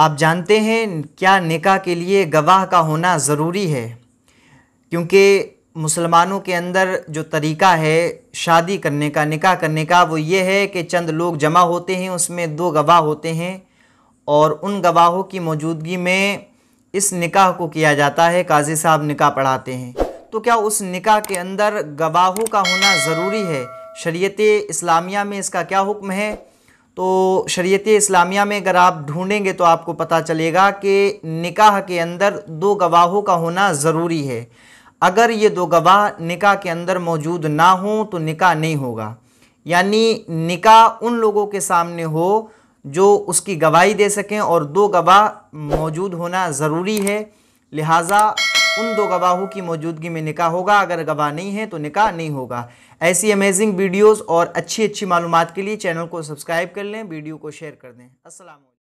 आप जानते हैं क्या निकाह के लिए गवाह का होना ज़रूरी है क्योंकि मुसलमानों के अंदर जो तरीका है शादी करने का निकाह करने का वो ये है कि चंद लोग जमा होते हैं उसमें दो गवाह होते हैं और उन गवाहों की मौजूदगी में इस निकाह को किया जाता है काजी साहब निकाह पढ़ाते हैं तो क्या उस निकाह के अंदर गवाहों का होना ज़रूरी है शरीयत इस्लामिया में इसका क्या हुक्म है तो शरीत इस्लामिया में अगर आप ढूंढेंगे तो आपको पता चलेगा कि निकाह के अंदर दो गवाहों का होना ज़रूरी है अगर ये दो गवाह निकाह के अंदर मौजूद ना हों तो निकाह नहीं होगा यानी निकाह उन लोगों के सामने हो जो उसकी गवाही दे सकें और दो गवाह मौजूद होना ज़रूरी है लिहाजा उन दो गवाहों की मौजूदगी में निकाह होगा अगर गवाह नहीं है तो निकाह नहीं होगा ऐसी अमेजिंग वीडियोज़ और अच्छी अच्छी मालूम के लिए चैनल को सब्सक्राइब कर लें वीडियो को शेयर कर दें असल